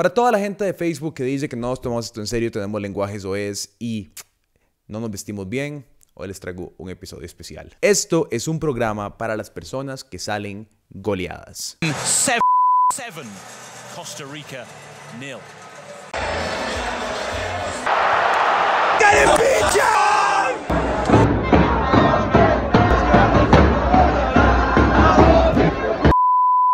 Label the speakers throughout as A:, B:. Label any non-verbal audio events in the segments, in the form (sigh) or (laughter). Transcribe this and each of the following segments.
A: Para toda la gente de Facebook que dice que no nos tomamos esto en serio, tenemos lenguajes es, y no nos vestimos bien, hoy les traigo un episodio especial. Esto es un programa para las personas que salen goleadas. Seven, Costa Rica, nil.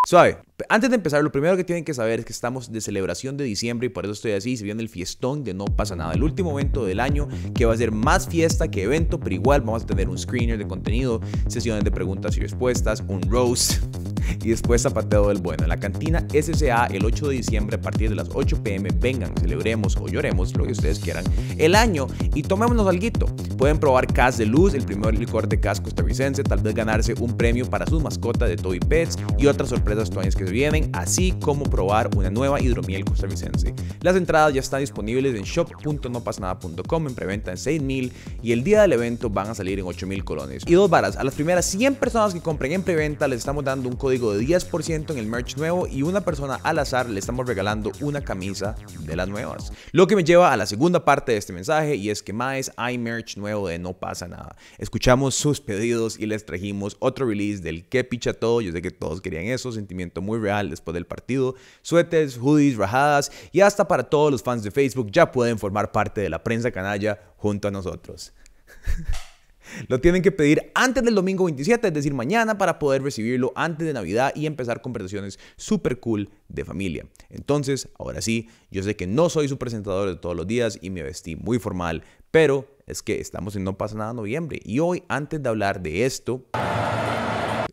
A: Suave. Antes de empezar, lo primero que tienen que saber es que estamos de celebración de diciembre y por eso estoy así. Se viene el fiestón de No pasa nada, el último evento del año que va a ser más fiesta que evento, pero igual vamos a tener un screener de contenido, sesiones de preguntas y respuestas, un roast (laughs) y después zapateo del bueno. En la cantina SCA el 8 de diciembre a partir de las 8 pm, vengan, celebremos o lloremos, lo que ustedes quieran, el año y tomémonos algo. Pueden probar Cas de Luz, el primer licor de Cas costarricense, tal vez ganarse un premio para sus mascotas de Toby Pets y otras sorpresas tuanes que vienen, así como probar una nueva hidromiel costarricense. Las entradas ya están disponibles en shop.nopasanada.com en preventa en 6.000 y el día del evento van a salir en 8.000 colones. Y dos varas, a las primeras 100 personas que compren en preventa les estamos dando un código de 10% en el merch nuevo y una persona al azar le estamos regalando una camisa de las nuevas. Lo que me lleva a la segunda parte de este mensaje y es que más hay merch nuevo de No pasa nada. Escuchamos sus pedidos y les trajimos otro release del que picha todo. Yo sé que todos querían eso, sentimiento muy real después del partido, Suetes, hoodies, rajadas y hasta para todos los fans de Facebook ya pueden formar parte de la prensa canalla junto a nosotros. (laughs) Lo tienen que pedir antes del domingo 27, es decir, mañana, para poder recibirlo antes de Navidad y empezar conversaciones súper cool de familia. Entonces, ahora sí, yo sé que no soy su presentador de todos los días y me vestí muy formal, pero es que estamos en No pasa nada noviembre y hoy, antes de hablar de esto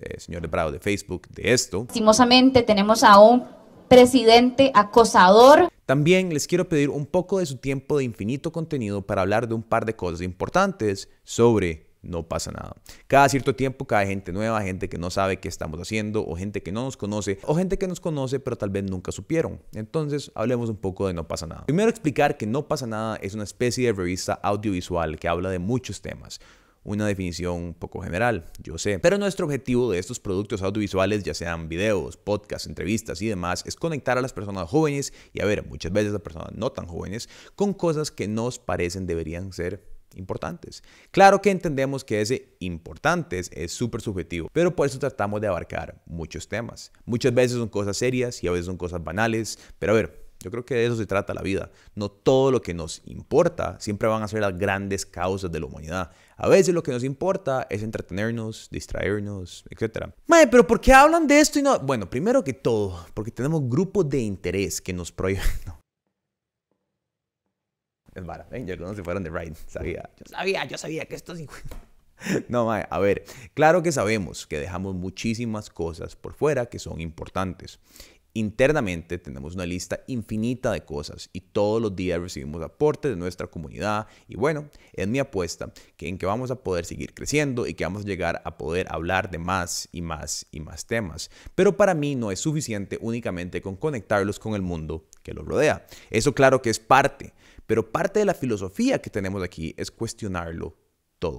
A: eh, señor Bravo de Facebook de esto.
B: Lastimosamente tenemos a un presidente acosador.
A: También les quiero pedir un poco de su tiempo de infinito contenido para hablar de un par de cosas importantes sobre no pasa nada. Cada cierto tiempo cae gente nueva, gente que no sabe qué estamos haciendo, o gente que no nos conoce, o gente que nos conoce pero tal vez nunca supieron. Entonces, hablemos un poco de No pasa nada. Primero explicar que No pasa nada es una especie de revista audiovisual que habla de muchos temas una definición un poco general, yo sé. Pero nuestro objetivo de estos productos audiovisuales, ya sean videos, podcasts, entrevistas y demás, es conectar a las personas jóvenes y a ver, muchas veces a personas no tan jóvenes, con cosas que nos parecen deberían ser importantes. Claro que entendemos que ese importante es súper subjetivo, pero por eso tratamos de abarcar muchos temas. Muchas veces son cosas serias y a veces son cosas banales, pero a ver, yo creo que de eso se trata la vida. No todo lo que nos importa siempre van a ser las grandes causas de la humanidad. A veces lo que nos importa es entretenernos, distraernos, etc. Mae, pero ¿por qué hablan de esto y no? Bueno, primero que todo, porque tenemos grupos de interés que nos prohíben. (laughs) Es vara, ¿ven? Yo no se fueron de Ride. Sabía, yo sabía, yo sabía que esto sí. (laughs) No, mae, a ver, claro que sabemos que dejamos muchísimas cosas por fuera que son importantes. Internamente tenemos una lista infinita de cosas y todos los días recibimos aportes de nuestra comunidad y bueno, es mi apuesta que en que vamos a poder seguir creciendo y que vamos a llegar a poder hablar de más y más y más temas. Pero para mí no es suficiente únicamente con conectarlos con el mundo que los rodea. Eso claro que es parte, pero parte de la filosofía que tenemos aquí es cuestionarlo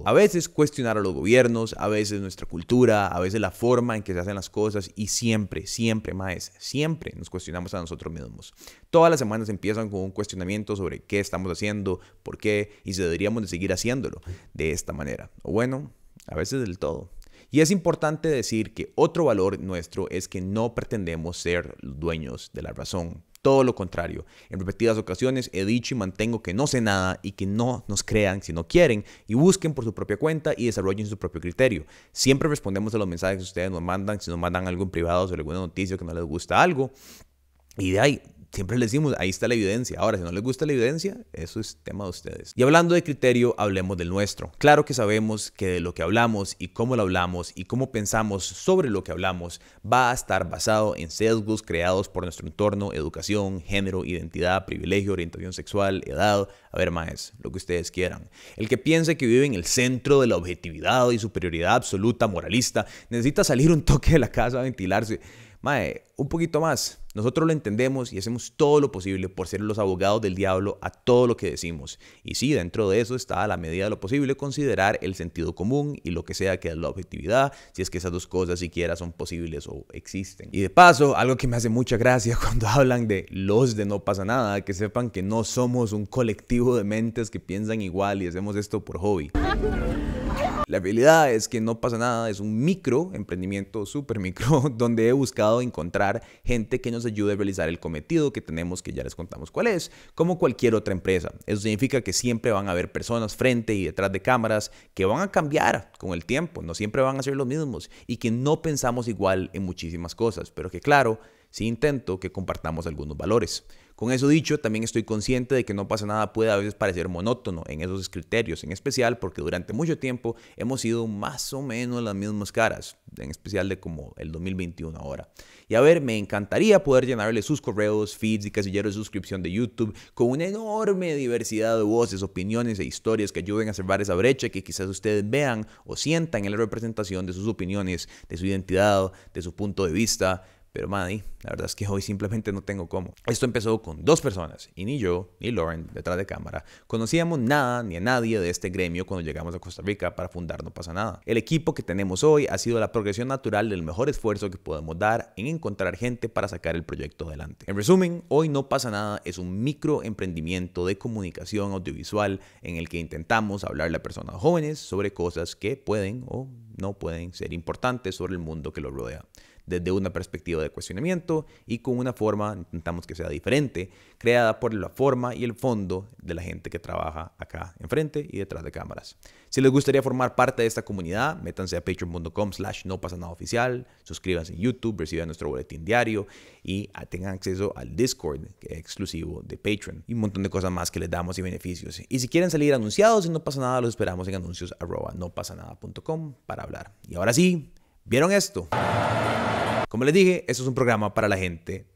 A: a veces cuestionar a los gobiernos, a veces nuestra cultura, a veces la forma en que se hacen las cosas y siempre, siempre, más, siempre nos cuestionamos a nosotros mismos. Todas las semanas empiezan con un cuestionamiento sobre qué estamos haciendo, por qué y si deberíamos de seguir haciéndolo de esta manera. O bueno, a veces del todo. Y es importante decir que otro valor nuestro es que no pretendemos ser dueños de la razón. Todo lo contrario, en repetidas ocasiones he dicho y mantengo que no sé nada y que no nos crean si no quieren y busquen por su propia cuenta y desarrollen su propio criterio. Siempre respondemos a los mensajes que ustedes nos mandan, si nos mandan algo en privado sobre alguna noticia que no les gusta algo. Y de ahí, Siempre les decimos, ahí está la evidencia. Ahora, si no les gusta la evidencia, eso es tema de ustedes. Y hablando de criterio, hablemos del nuestro. Claro que sabemos que de lo que hablamos y cómo lo hablamos y cómo pensamos sobre lo que hablamos va a estar basado en sesgos creados por nuestro entorno, educación, género, identidad, privilegio, orientación sexual, edad, a ver más, lo que ustedes quieran. El que piense que vive en el centro de la objetividad y superioridad absoluta moralista necesita salir un toque de la casa a ventilarse Mae, un poquito más. Nosotros lo entendemos y hacemos todo lo posible por ser los abogados del diablo a todo lo que decimos. Y sí, dentro de eso está a la medida de lo posible considerar el sentido común y lo que sea que es la objetividad, si es que esas dos cosas siquiera son posibles o existen. Y de paso, algo que me hace mucha gracia (laughs) cuando hablan de los de no pasa nada, que sepan que no somos un colectivo de mentes que piensan igual y hacemos esto por hobby. La realidad es que no pasa nada, es un micro emprendimiento, súper micro, (laughs) donde he buscado encontrar gente que nos ayude a realizar el cometido que tenemos, que ya les contamos cuál es, como cualquier otra empresa. Eso significa que siempre van a haber personas frente y detrás de cámaras que van a cambiar con el tiempo, no siempre van a ser los mismos y que no pensamos igual en muchísimas cosas, pero que claro, si intento que compartamos algunos valores. Con eso dicho, también estoy consciente de que no pasa nada puede a veces parecer monótono en esos criterios, en especial porque durante mucho tiempo hemos sido más o menos las mismas caras, en especial de como el 2021 ahora. Y a ver, me encantaría poder llenarle sus correos, feeds y casilleros de suscripción de YouTube con una enorme diversidad de voces, opiniones e historias que ayuden a cerrar esa brecha que quizás ustedes vean o sientan en la representación de sus opiniones, de su identidad, de su punto de vista, pero Maddy, la verdad es que hoy simplemente no tengo cómo. Esto empezó con dos personas, y ni yo, ni Lauren, detrás de cámara, conocíamos nada ni a nadie de este gremio cuando llegamos a Costa Rica para fundar No pasa nada. El equipo que tenemos hoy ha sido la progresión natural del mejor esfuerzo que podemos dar en encontrar gente para sacar el proyecto adelante. En resumen, hoy No pasa nada es un micro emprendimiento de comunicación audiovisual en el que intentamos hablarle a personas jóvenes sobre cosas que pueden o no pueden ser importantes sobre el mundo que los rodea desde una perspectiva de cuestionamiento y con una forma, intentamos que sea diferente, creada por la forma y el fondo de la gente que trabaja acá enfrente y detrás de cámaras. Si les gustaría formar parte de esta comunidad, métanse a patreon.com slash no pasa nada oficial, suscríbanse en YouTube, reciban nuestro boletín diario y tengan acceso al Discord exclusivo de Patreon y un montón de cosas más que les damos y beneficios. Y si quieren salir anunciados y no pasa nada, los esperamos en anuncios no para hablar. Y ahora sí, ¿Vieron esto? Como les dije, esto es un programa para la gente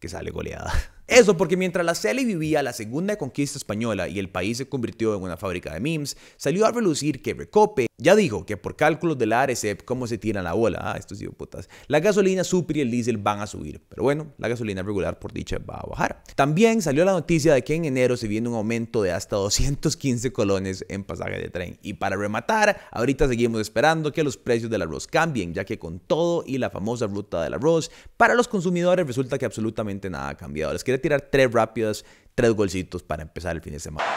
A: que sale goleada. Eso porque mientras la CELI vivía la segunda conquista española y el país se convirtió en una fábrica de memes, salió a relucir que Recope ya dijo que por cálculos de la ARECEP, cómo se tira la bola, ah, estos putas, la gasolina super y el diésel van a subir, pero bueno, la gasolina regular por dicha va a bajar. También salió la noticia de que en enero se viene un aumento de hasta 215 colones en pasaje de tren. Y para rematar, ahorita seguimos esperando que los precios del arroz cambien, ya que con todo y la famosa ruta del arroz, para los consumidores resulta que absolutamente nada ha cambiado. Les tirar tres rápidas, tres golcitos para empezar el fin de semana.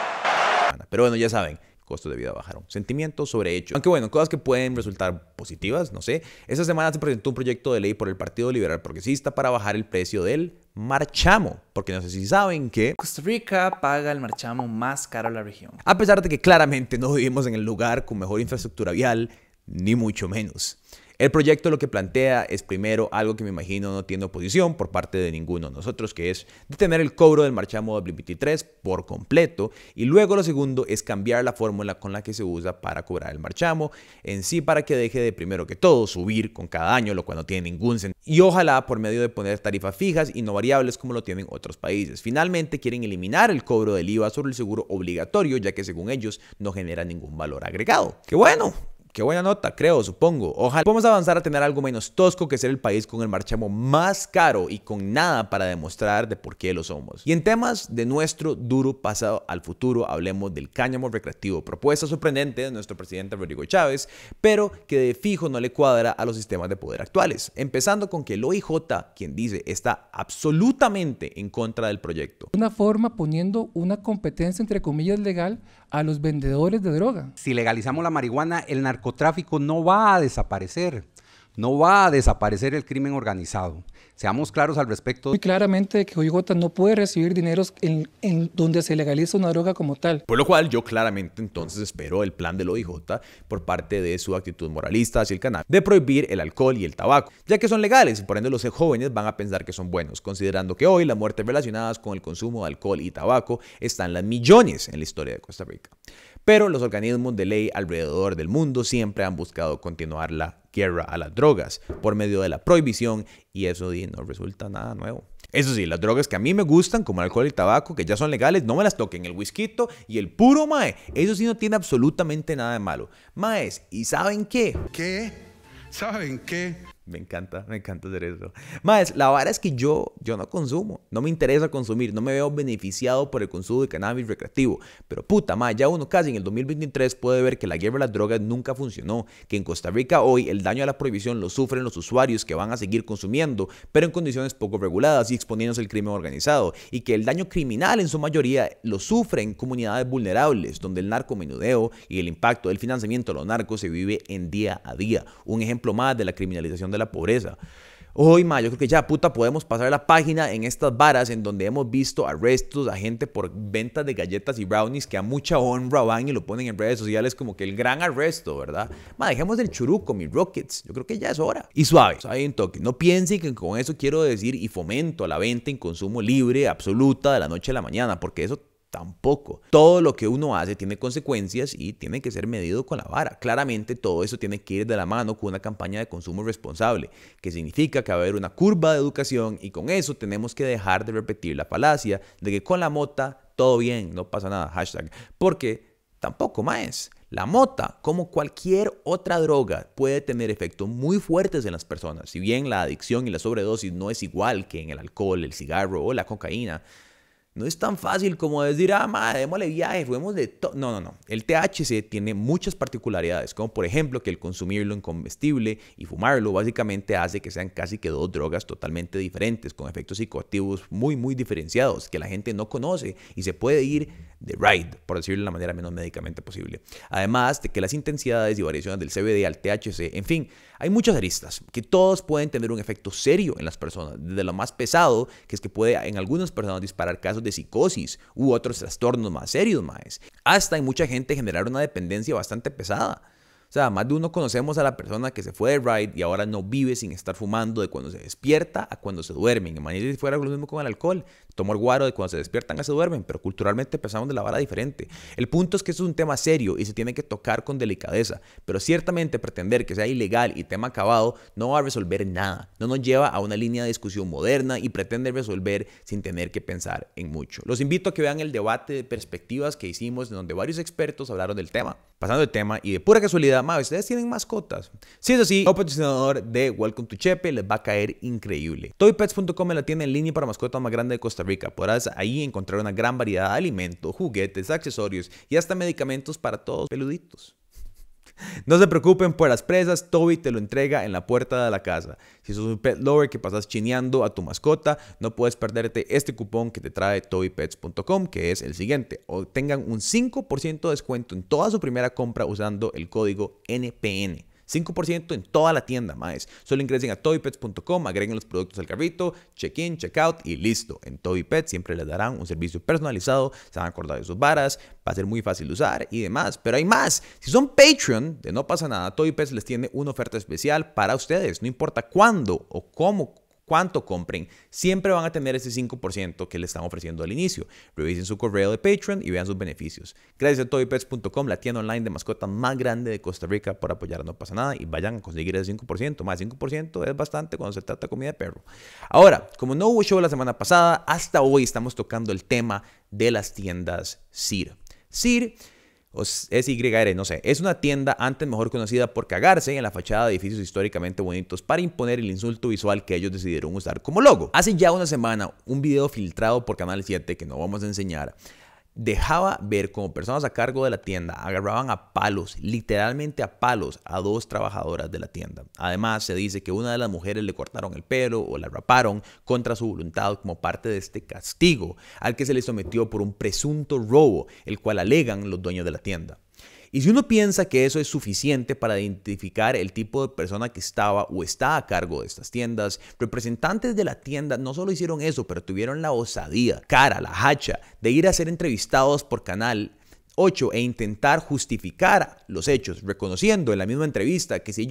A: Pero bueno, ya saben, costos de vida bajaron. Sentimientos sobre hecho. Aunque bueno, cosas que pueden resultar positivas, no sé. Esta semana se presentó un proyecto de ley por el Partido Liberal Progresista para bajar el precio del marchamo, porque no sé si saben que Costa Rica paga el marchamo más caro a la región. A pesar de que claramente no vivimos en el lugar con mejor infraestructura vial, ni mucho menos. El proyecto lo que plantea es primero algo que me imagino no tiene oposición por parte de ninguno de nosotros, que es detener el cobro del marchamo W23 por completo. Y luego lo segundo es cambiar la fórmula con la que se usa para cobrar el marchamo en sí para que deje de primero que todo subir con cada año, lo cual no tiene ningún sentido. Y ojalá por medio de poner tarifas fijas y no variables como lo tienen otros países. Finalmente quieren eliminar el cobro del IVA sobre el seguro obligatorio, ya que según ellos no genera ningún valor agregado. Que bueno, Qué buena nota, creo, supongo. Ojalá podamos avanzar a tener algo menos tosco que ser el país con el marchamo más caro y con nada para demostrar de por qué lo somos. Y en temas de nuestro duro pasado al futuro, hablemos del cáñamo recreativo, propuesta sorprendente de nuestro presidente Rodrigo Chávez, pero que de fijo no le cuadra a los sistemas de poder actuales. Empezando con que el OIJ, quien dice, está absolutamente en contra del proyecto.
B: Una forma poniendo una competencia entre comillas legal a los vendedores de droga.
A: Si legalizamos la marihuana, el narcotráfico no va a desaparecer. No va a desaparecer el crimen organizado. Seamos claros al respecto. Muy claramente que OIJ no puede recibir
B: dinero en, donde se legaliza una droga como tal.
A: Por lo cual yo claramente entonces espero el plan del OIJ por parte de su actitud moralista hacia el canal de prohibir el alcohol y el tabaco, ya que son legales y por ende los jóvenes van a pensar que son buenos, considerando que hoy las muertes relacionadas con el consumo de alcohol y tabaco están las millones en la historia de Costa Rica. Pero los organismos de ley alrededor del mundo siempre han buscado continuar la guerra a las drogas por medio de la prohibición y eso no resulta nada nuevo. Eso sí, las drogas que a mí me gustan, como alcohol y tabaco, que ya son legales, no me las toquen. El whisky y el puro mae, eso sí no tiene absolutamente nada de malo. Maes, ¿y saben qué? ¿Qué? ¿Saben qué? Me encanta, me encanta hacer eso. Más, la vara es que yo, yo no consumo, no me interesa consumir, no me veo beneficiado por el consumo de cannabis recreativo. Pero puta, más, ya uno casi en el 2023 puede ver que la guerra a las drogas nunca funcionó, que en Costa Rica hoy el daño a la prohibición lo sufren los usuarios que van a seguir consumiendo, pero en condiciones poco reguladas y exponiéndose al crimen organizado, y que el daño criminal en su mayoría lo sufren comunidades vulnerables, donde el narcomenudeo y el impacto del financiamiento a los narcos se vive en día a día. Un ejemplo más de la criminalización de la pobreza. Hoy, ma, yo creo que ya, puta, podemos pasar la página en estas varas en donde hemos visto arrestos a gente por ventas de galletas y brownies que a mucha honra van y lo ponen en redes sociales como que el gran arresto, ¿verdad? Ma, dejemos el churuco, mis Rockets. Yo creo que ya es hora. Y suave, suave en toque. No piensen que con eso quiero decir y fomento a la venta en consumo libre, absoluta, de la noche a la mañana, porque eso Tampoco. Todo lo que uno hace tiene consecuencias y tiene que ser medido con la vara. Claramente todo eso tiene que ir de la mano con una campaña de consumo responsable, que significa que va a haber una curva de educación y con eso tenemos que dejar de repetir la falacia de que con la mota todo bien, no pasa nada, hashtag. Porque tampoco más. La mota, como cualquier otra droga, puede tener efectos muy fuertes en las personas. Si bien la adicción y la sobredosis no es igual que en el alcohol, el cigarro o la cocaína, no es tan fácil como decir, ah, madre, démosle viaje, fuimos de todo. No, no, no. El THC tiene muchas particularidades, como por ejemplo que el consumirlo en comestible y fumarlo básicamente hace que sean casi que dos drogas totalmente diferentes, con efectos psicoactivos muy, muy diferenciados, que la gente no conoce y se puede ir de ride, por decirlo de la manera menos médicamente posible. Además de que las intensidades y variaciones del CBD al THC, en fin, hay muchas aristas que todos pueden tener un efecto serio en las personas, desde lo más pesado, que es que puede en algunas personas disparar casos de psicosis u otros trastornos más serios, más, hasta en mucha gente generar una dependencia bastante pesada. O sea, más de uno conocemos a la persona que se fue de ride y ahora no vive sin estar fumando de cuando se despierta a cuando se duermen. Imagínense si fuera lo mismo con el alcohol. tomó el guaro de cuando se despiertan a se duermen, pero culturalmente pensamos de la vara diferente. El punto es que es un tema serio y se tiene que tocar con delicadeza, pero ciertamente pretender que sea ilegal y tema acabado no va a resolver nada. No nos lleva a una línea de discusión moderna y pretende resolver sin tener que pensar en mucho. Los invito a que vean el debate de perspectivas que hicimos en donde varios expertos hablaron del tema. Pasando el tema y de pura casualidad Amado, ¿ustedes tienen mascotas? Si es así, el patrocinador de Welcome to Chepe les va a caer increíble. Toypets.com la tiene en línea para mascotas más grande de Costa Rica. Podrás ahí encontrar una gran variedad de alimentos, juguetes, accesorios y hasta medicamentos para todos peluditos. No se preocupen por las presas, Toby te lo entrega en la puerta de la casa. Si sos un pet lover que pasas chineando a tu mascota, no puedes perderte este cupón que te trae tobypets.com, que es el siguiente. Obtengan un 5% de descuento en toda su primera compra usando el código NPN. 5% en toda la tienda, más Solo ingresen a toypets.com, agreguen los productos al carrito, check-in, check-out y listo. En toypets siempre les darán un servicio personalizado, se van a acordar de sus varas, va a ser muy fácil de usar y demás. Pero hay más. Si son Patreon, de no pasa nada, Toypets les tiene una oferta especial para ustedes. No importa cuándo o cómo cuánto compren, siempre van a tener ese 5% que le están ofreciendo al inicio. Revisen su correo de Patreon y vean sus beneficios. Gracias a toypets.com, la tienda online de mascota más grande de Costa Rica por apoyar No Pasa Nada y vayan a conseguir ese 5%. Más 5% es bastante cuando se trata de comida de perro. Ahora, como no hubo show la semana pasada, hasta hoy estamos tocando el tema de las tiendas Sir. CIR o SYR, no sé. Es una tienda antes mejor conocida por cagarse en la fachada de edificios históricamente bonitos para imponer el insulto visual que ellos decidieron usar como logo. Hace ya una semana, un video filtrado por Canal 7, que no vamos a enseñar, dejaba ver cómo personas a cargo de la tienda agarraban a palos, literalmente a palos, a dos trabajadoras de la tienda. Además, se dice que una de las mujeres le cortaron el pelo o la raparon contra su voluntad como parte de este castigo al que se le sometió por un presunto robo, el cual alegan los dueños de la tienda. Y si uno piensa que eso es suficiente para identificar el tipo de persona que estaba o está a cargo de estas tiendas, representantes de la tienda no solo hicieron eso, pero tuvieron la osadía, cara, la hacha, de ir a ser entrevistados por Canal 8 e intentar justificar los hechos, reconociendo en la misma entrevista que, sí,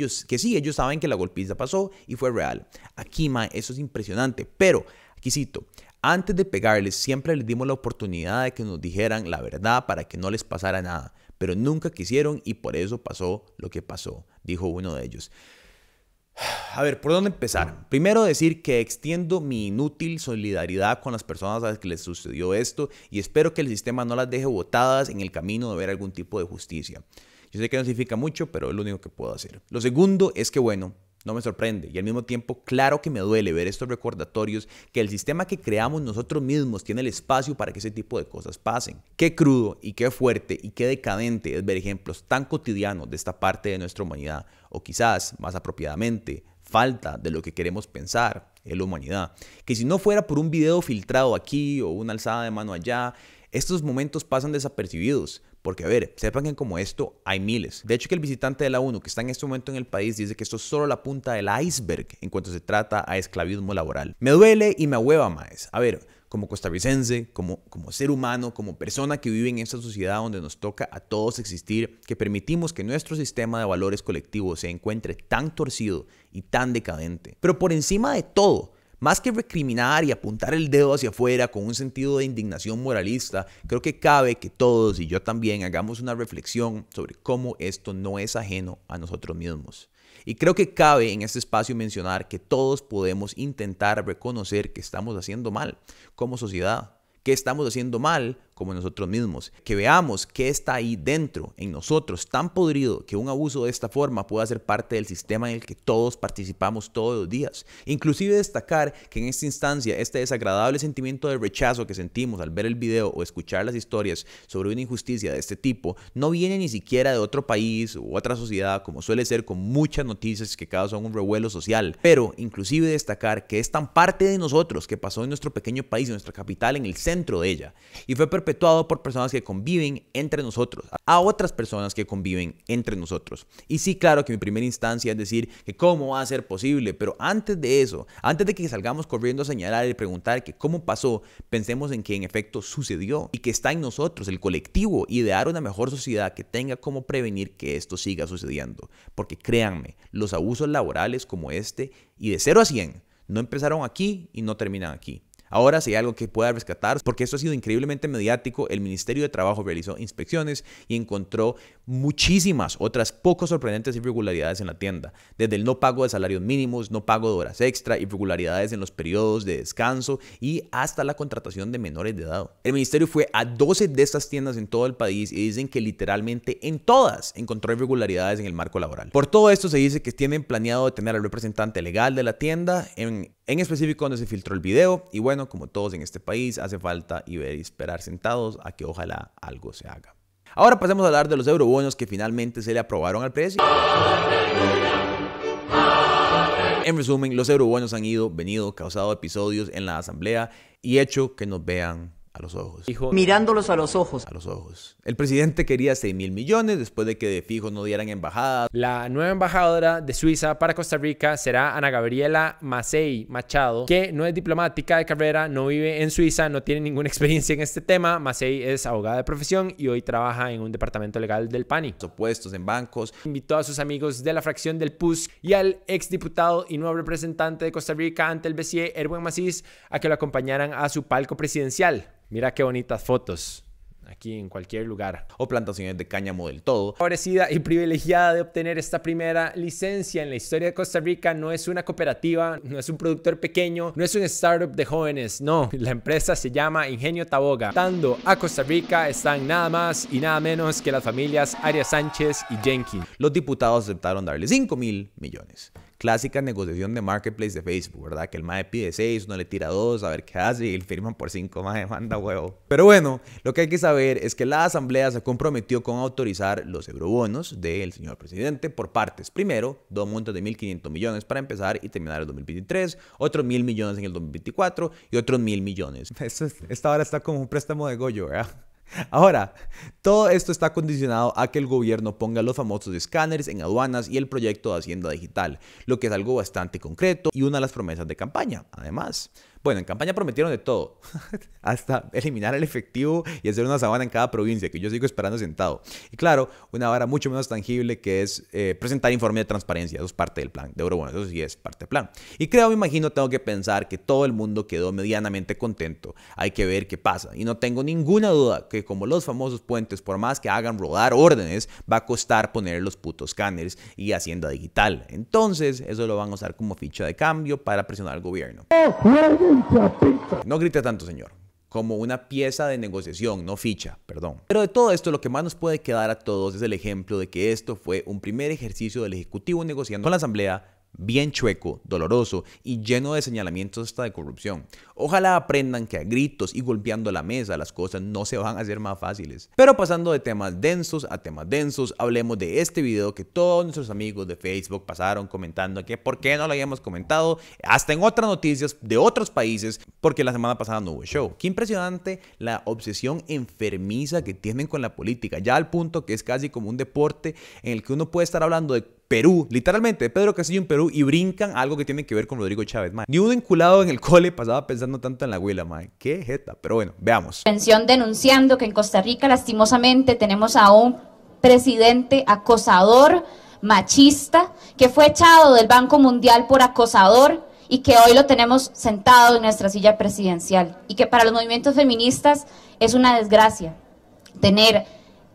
A: ellos saben que la golpiza pasó y fue real. Aquí, ma, eso es impresionante, pero aquí cito, antes de pegarles siempre les dimos la oportunidad de que nos dijeran la verdad para que no les pasara nada pero nunca quisieron y por eso pasó lo que pasó, dijo uno de ellos. A ver, ¿por dónde empezar? Primero decir que extiendo mi inútil solidaridad con las personas a las que les sucedió esto y espero que el sistema no las deje botadas en el camino de ver algún tipo de justicia. Yo sé que no significa mucho, pero es lo único que puedo hacer. Lo segundo es que, bueno, no me sorprende. Y al mismo tiempo, claro que me duele ver estos recordatorios que el sistema que creamos nosotros mismos tiene el espacio para que ese tipo de cosas pasen. Qué crudo y qué fuerte y qué decadente es ver ejemplos tan cotidianos de esta parte de nuestra humanidad, o quizás, más apropiadamente, falta de lo que queremos pensar en la humanidad. Que si no fuera por un video filtrado aquí o una alzada de mano allá, estos momentos pasan desapercibidos porque, a ver, sepan que como esto hay miles. De hecho, que el visitante de la ONU que está en este momento en el país dice que esto es solo la punta del iceberg en cuanto se trata a esclavismo laboral. Me duele y me hueva más. A ver, como costarricense, como, como ser humano, como persona que vive en esta sociedad donde nos toca a todos existir, que permitimos que nuestro sistema de valores colectivos se encuentre tan torcido y tan decadente. Pero por encima de todo, más que recriminar y apuntar el dedo hacia afuera con un sentido de indignación moralista, creo que cabe que todos y yo también hagamos una reflexión sobre cómo esto no es ajeno a nosotros mismos. Y creo que cabe en este espacio mencionar que todos podemos intentar reconocer que estamos haciendo mal como sociedad, que estamos haciendo mal como nosotros mismos. Que veamos qué está ahí dentro, en nosotros, tan podrido que un abuso de esta forma pueda ser parte del sistema en el que todos participamos todos los días. Inclusive destacar que en esta instancia este desagradable sentimiento de rechazo que sentimos al ver el video o escuchar las historias sobre una injusticia de este tipo no viene ni siquiera de otro país u otra sociedad como suele ser con muchas noticias que causan un revuelo social, pero inclusive destacar que es tan parte de nosotros que pasó en nuestro pequeño país, en nuestra capital, en el centro de ella y fue perpetuado perpetuado por personas que conviven entre nosotros, a otras personas que conviven entre nosotros. Y sí, claro que mi primera instancia es decir que cómo va a ser posible, pero antes de eso, antes de que salgamos corriendo a señalar y preguntar que cómo pasó, pensemos en que en efecto sucedió y que está en nosotros, el colectivo, idear una mejor sociedad que tenga cómo prevenir que esto siga sucediendo. Porque créanme, los abusos laborales como este y de 0 a 100 no empezaron aquí y no terminan aquí. Ahora, si hay algo que pueda rescatar, porque esto ha sido increíblemente mediático, el Ministerio de Trabajo realizó inspecciones y encontró muchísimas otras poco sorprendentes irregularidades en la tienda, desde el no pago de salarios mínimos, no pago de horas extra, irregularidades en los periodos de descanso y hasta la contratación de menores de edad. El ministerio fue a 12 de estas tiendas en todo el país y dicen que literalmente en todas encontró irregularidades en el marco laboral. Por todo esto se dice que tienen planeado detener al representante legal de la tienda en en específico donde se filtró el video y bueno, como todos en este país, hace falta y ver esperar sentados a que ojalá algo se haga. Ahora pasemos a hablar de los eurobonos que finalmente se le aprobaron al precio. En resumen, los eurobonos han ido, venido, causado episodios en la asamblea y hecho que nos vean a los ojos. Mirándolos a los ojos. A los ojos. El presidente quería 6 mil millones después de que de fijo no dieran embajada. La nueva embajadora de Suiza para Costa Rica será Ana Gabriela Macei Machado, que no es diplomática de carrera, no vive en Suiza, no tiene ninguna experiencia en este tema. Macei es abogada de profesión y hoy trabaja en un departamento legal del PANI. Supuestos en bancos. Invitó a sus amigos de la fracción del PUS y al ex diputado y nuevo representante de Costa Rica ante el BCE, Erwin Macís, a que lo acompañaran a su palco presidencial. Mira qué bonitas fotos aquí en cualquier lugar. O plantaciones de cáñamo del todo. Favorecida y privilegiada de obtener esta primera licencia en la historia de Costa Rica no es una cooperativa, no es un productor pequeño, no es un startup de jóvenes, no. La empresa se llama Ingenio Taboga. Dando a Costa Rica están nada más y nada menos que las familias Arias Sánchez y Jenkins. Los diputados aceptaron darle 5 mil millones clásica negociación de marketplace de Facebook, ¿verdad? Que el mae pide seis, uno le tira 2, a ver qué hace y firman por 5, (laughs) mae, manda huevo. Pero bueno, lo que hay que saber es que la asamblea se comprometió con autorizar los eurobonos del señor presidente por partes. Primero, dos montos de 1.500 millones para empezar y terminar el 2023, otros 1.000 millones en el 2024 y otros 1.000 millones. (laughs) esta hora está como un préstamo de Goyo, ¿verdad? Ahora, todo esto está condicionado a que el gobierno ponga los famosos escáneres en aduanas y el proyecto de Hacienda Digital, lo que es algo bastante concreto y una de las promesas de campaña, además. Bueno, en campaña prometieron de todo, (laughs) hasta eliminar el efectivo y hacer una sabana en cada provincia, que yo sigo esperando sentado. Y claro, una vara mucho menos tangible que es eh, presentar informe de transparencia, eso es parte del plan de oro, bueno, eso sí es parte del plan. Y creo, me imagino, tengo que pensar que todo el mundo quedó medianamente contento, hay que ver qué pasa. Y no tengo ninguna duda que como los famosos puentes, por más que hagan rodar órdenes, va a costar poner los putos scanners y hacienda digital. Entonces, eso lo van a usar como ficha de cambio para presionar al gobierno. No grite tanto, señor. Como una pieza de negociación, no ficha, perdón. Pero de todo esto, lo que más nos puede quedar a todos es el ejemplo de que esto fue un primer ejercicio del Ejecutivo negociando con la Asamblea bien chueco, doloroso y lleno de señalamientos hasta de corrupción. Ojalá aprendan que a gritos y golpeando la mesa las cosas no se van a hacer más fáciles. Pero pasando de temas densos a temas densos, hablemos de este video que todos nuestros amigos de Facebook pasaron comentando que por qué no lo habíamos comentado, hasta en otras noticias de otros países, porque la semana pasada no hubo show. Qué impresionante la obsesión enfermiza que tienen con la política, ya al punto que es casi como un deporte en el que uno puede estar hablando de Perú, literalmente, Pedro Castillo en Perú y brincan algo que tiene que ver con Rodrigo Chávez, Ni un enculado en el cole pasaba pensando tanto en la abuela, man. Qué jeta, pero bueno, veamos.
B: Pensión denunciando que en Costa Rica lastimosamente tenemos a un presidente acosador, machista, que fue echado del Banco Mundial por acosador y que hoy lo tenemos sentado en nuestra silla presidencial y que para los movimientos feministas es una desgracia tener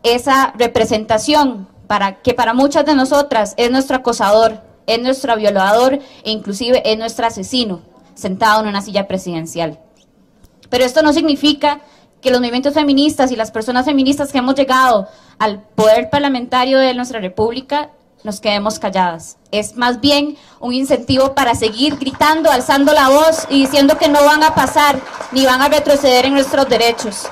B: esa representación para, que para muchas de nosotras es nuestro acosador, es nuestro violador e inclusive es nuestro asesino sentado en una silla presidencial. Pero esto no significa que los movimientos feministas y las personas feministas que hemos llegado al poder parlamentario de nuestra república nos quedemos calladas. Es más bien un incentivo para seguir gritando, alzando la voz y diciendo que no van a pasar ni van a retroceder en nuestros derechos.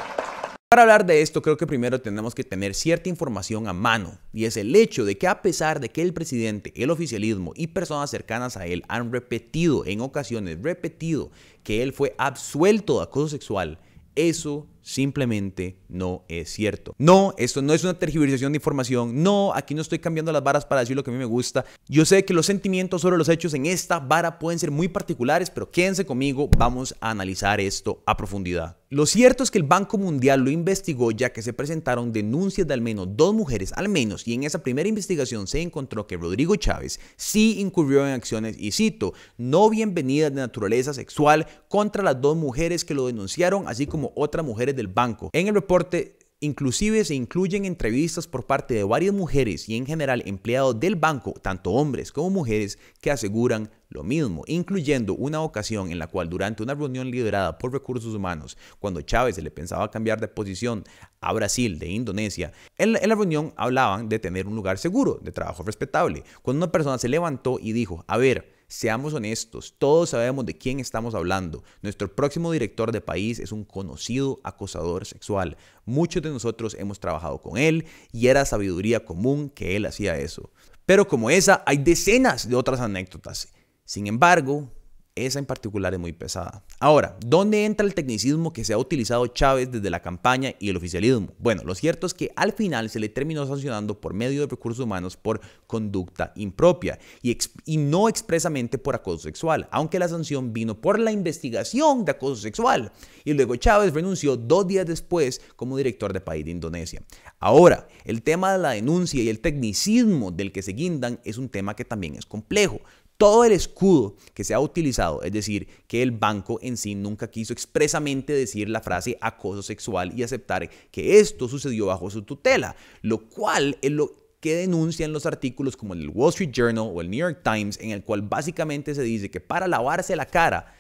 A: Para hablar de esto creo que primero tenemos que tener cierta información a mano, y es el hecho de que a pesar de que el presidente, el oficialismo y personas cercanas a él han repetido en ocasiones, repetido que él fue absuelto de acoso sexual, eso simplemente no es cierto. No, esto no es una tergiversación de información. No, aquí no estoy cambiando las varas para decir lo que a mí me gusta. Yo sé que los sentimientos sobre los hechos en esta vara pueden ser muy particulares, pero quédense conmigo, vamos a analizar esto a profundidad. Lo cierto es que el Banco Mundial lo investigó ya que se presentaron denuncias de al menos dos mujeres, al menos, y en esa primera investigación se encontró que Rodrigo Chávez sí incurrió en acciones, y cito, no bienvenidas de naturaleza sexual contra las dos mujeres que lo denunciaron, así como otras mujeres del banco. En el reporte Inclusive se incluyen entrevistas por parte de varias mujeres y en general empleados del banco, tanto hombres como mujeres, que aseguran lo mismo, incluyendo una ocasión en la cual durante una reunión liderada por recursos humanos, cuando Chávez se le pensaba cambiar de posición a Brasil de Indonesia, en la reunión hablaban de tener un lugar seguro, de trabajo respetable, cuando una persona se levantó y dijo, a ver, Seamos honestos, todos sabemos de quién estamos hablando. Nuestro próximo director de país es un conocido acosador sexual. Muchos de nosotros hemos trabajado con él y era sabiduría común que él hacía eso. Pero como esa, hay decenas de otras anécdotas. Sin embargo, esa en particular es muy pesada. Ahora, ¿dónde entra el tecnicismo que se ha utilizado Chávez desde la campaña y el oficialismo? Bueno, lo cierto es que al final se le terminó sancionando por medio de recursos humanos por conducta impropia y, no expresamente por acoso sexual, aunque la sanción vino por la investigación de acoso sexual. Y luego Chávez renunció dos días después como director de país de Indonesia. Ahora, el tema de la denuncia y el tecnicismo del que se guindan es un tema que también es complejo todo el escudo que se ha utilizado, es decir, que el banco en sí nunca quiso expresamente decir la frase acoso sexual y aceptar que esto sucedió bajo su tutela, lo cual es lo que denuncian los artículos como el Wall Street Journal o el New York Times, en el cual básicamente se dice que para lavarse la cara,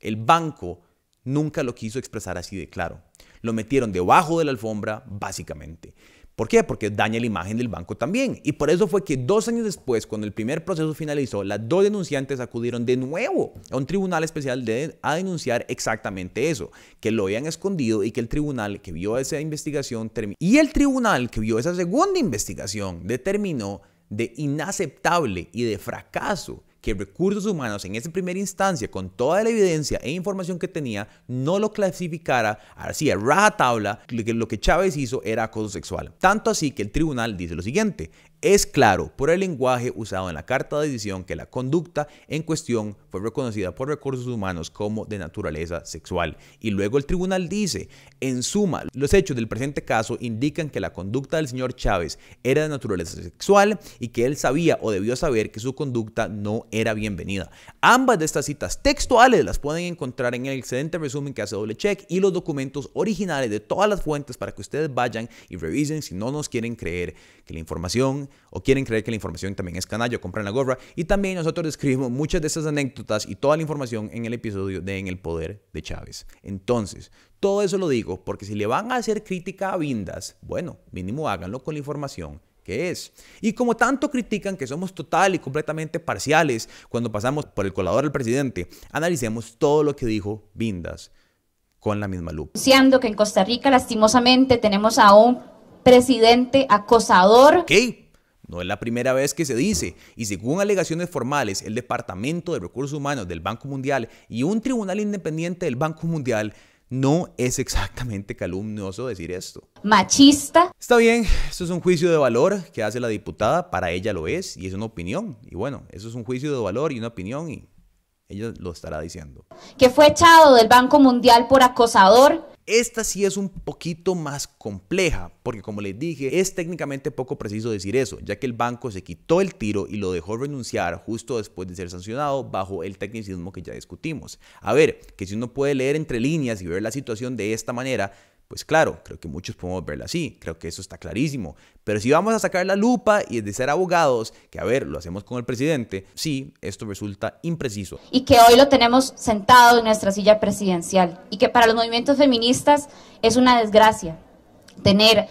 A: el banco nunca lo quiso expresar así de claro. Lo metieron debajo de la alfombra, básicamente. ¿Por qué? Porque daña la imagen del banco también. Y por eso fue que dos años después, cuando el primer proceso finalizó, las dos denunciantes acudieron de nuevo a un tribunal especial a denunciar exactamente eso, que lo habían escondido y que el tribunal que vio esa investigación terminó. y el tribunal que vio esa segunda investigación determinó de inaceptable y de fracaso que recursos humanos en esa primera instancia, con toda la evidencia e información que tenía, no lo clasificara así a rajatabla, lo que Chávez hizo era acoso sexual. Tanto así que el tribunal dice lo siguiente, es claro por el lenguaje usado en la carta de decisión que la conducta en cuestión fue reconocida por recursos humanos como de naturaleza sexual. Y luego el tribunal dice, en suma, los hechos del presente caso indican que la conducta del señor Chávez era de naturaleza sexual y que él sabía o debió saber que su conducta no era bienvenida. Ambas de estas citas textuales las pueden encontrar en el excelente resumen que hace Doble Check y los documentos originales de todas las fuentes para que ustedes vayan y revisen si no nos quieren creer que la información o quieren creer que la información también es canalla, compran la gorra. Y también nosotros (laughs) describimos muchas de esas anécdotas y toda la información en el episodio de En el Poder de Chávez. Entonces, todo eso lo digo porque si le van a hacer crítica a Vindas, bueno, mínimo háganlo con la información que es. Y como tanto critican que somos total y completamente parciales cuando pasamos por el colador del presidente, analicemos todo lo que dijo Vindas con la misma lupa. Anunciando
B: que en Costa Rica lastimosamente tenemos a un presidente acosador.
A: ¿Qué? No es la primera vez que se dice, y según alegaciones formales, el Departamento de Recursos Humanos del Banco Mundial y un tribunal independiente del Banco Mundial, no es exactamente calumnioso decir esto.
B: Machista.
A: Está bien, esto es un juicio de valor que hace la diputada, para ella lo es, y es una opinión. Y bueno, eso es un juicio de valor y una opinión, y ella lo estará diciendo.
B: Que fue echado del Banco Mundial por acosador.
A: Esta sí es un poquito más compleja, porque como les dije, es técnicamente poco preciso decir eso, ya que el banco se quitó el tiro y lo dejó renunciar justo después de ser sancionado bajo el tecnicismo que ya discutimos. A ver, que si uno puede leer entre líneas y ver la situación de esta manera, pues claro, creo que muchos podemos verla así, creo que eso está clarísimo. Pero si vamos a sacar la lupa y de ser abogados, que a ver, lo hacemos con el presidente, sí, esto resulta impreciso.
B: Y que hoy lo tenemos sentado en nuestra silla presidencial y que para los movimientos feministas es una desgracia tener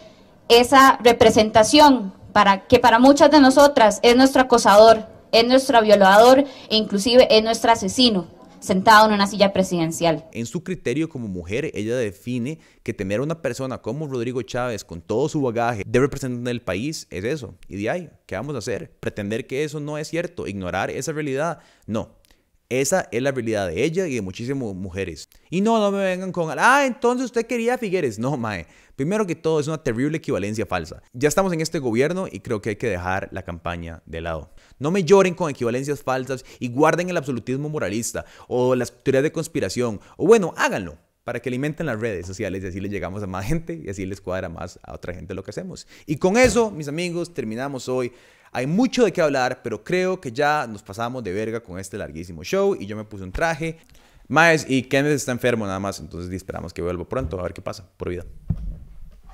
B: esa representación para que para muchas de nosotras es nuestro acosador, es nuestro violador e inclusive es nuestro asesino sentado en una silla presidencial.
A: En su criterio como mujer, ella define que tener a una persona como Rodrigo Chávez con todo su bagaje de representante del país es eso. Y de ahí, ¿qué vamos a hacer? Pretender que eso no es cierto, ignorar esa realidad. No, esa es la realidad de ella y de muchísimas mujeres. Y no, no me vengan con, ah, entonces usted quería a Figueres. No, Mae. Primero que todo, es una terrible equivalencia falsa. Ya estamos en este gobierno y creo que hay que dejar la campaña de lado. No me lloren con equivalencias falsas y guarden el absolutismo moralista o las teorías de conspiración. O bueno, háganlo para que alimenten las redes sociales y así les llegamos a más gente y así les cuadra más a otra gente lo que hacemos. Y con eso, mis amigos, terminamos hoy hay mucho de qué hablar, pero creo que ya nos pasamos de verga con este larguísimo show y yo me puse un traje. Maes, y Kenneth está enfermo nada más, entonces esperamos que vuelva pronto a ver qué pasa. Por vida.